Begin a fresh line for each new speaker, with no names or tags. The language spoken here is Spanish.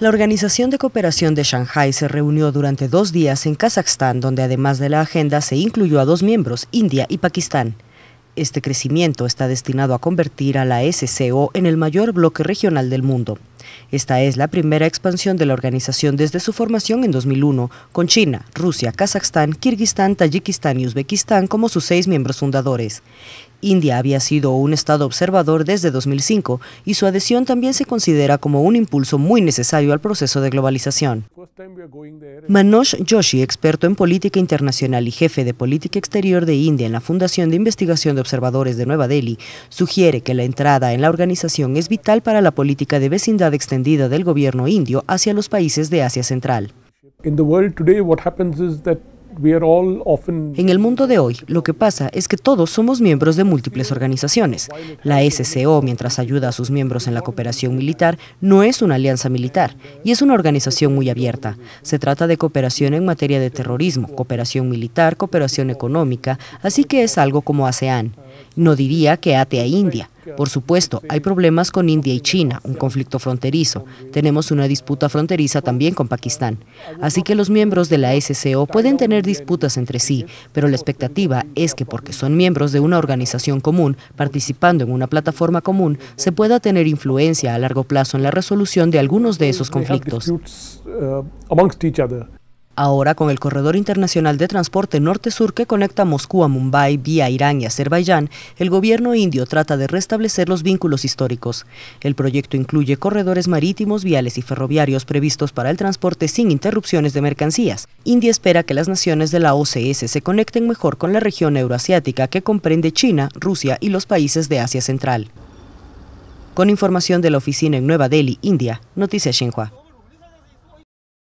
La Organización de Cooperación de Shanghái se reunió durante dos días en Kazajstán, donde además de la agenda se incluyó a dos miembros, India y Pakistán. Este crecimiento está destinado a convertir a la SCO en el mayor bloque regional del mundo. Esta es la primera expansión de la organización desde su formación en 2001, con China, Rusia, Kazajstán, Kirguistán, Tayikistán y Uzbekistán como sus seis miembros fundadores. India había sido un estado observador desde 2005 y su adhesión también se considera como un impulso muy necesario al proceso de globalización. Manoj Joshi, experto en política internacional y jefe de política exterior de India en la Fundación de Investigación de Observadores de Nueva Delhi, sugiere que la entrada en la organización es vital para la política de vecindad extendida del gobierno indio hacia los países de Asia Central. En el mundo de hoy, lo que pasa es que todos somos miembros de múltiples organizaciones. La SCO, mientras ayuda a sus miembros en la cooperación militar, no es una alianza militar y es una organización muy abierta. Se trata de cooperación en materia de terrorismo, cooperación militar, cooperación económica, así que es algo como ASEAN. No diría que ate a India, por supuesto, hay problemas con India y China, un conflicto fronterizo. Tenemos una disputa fronteriza también con Pakistán. Así que los miembros de la SCO pueden tener disputas entre sí, pero la expectativa es que porque son miembros de una organización común, participando en una plataforma común, se pueda tener influencia a largo plazo en la resolución de algunos de esos conflictos. Ahora, con el Corredor Internacional de Transporte Norte-Sur que conecta Moscú a Mumbai vía Irán y Azerbaiyán, el gobierno indio trata de restablecer los vínculos históricos. El proyecto incluye corredores marítimos, viales y ferroviarios previstos para el transporte sin interrupciones de mercancías. India espera que las naciones de la OCS se conecten mejor con la región euroasiática que comprende China, Rusia y los países de Asia Central. Con información de la oficina en Nueva Delhi, India, Noticias Xinhua.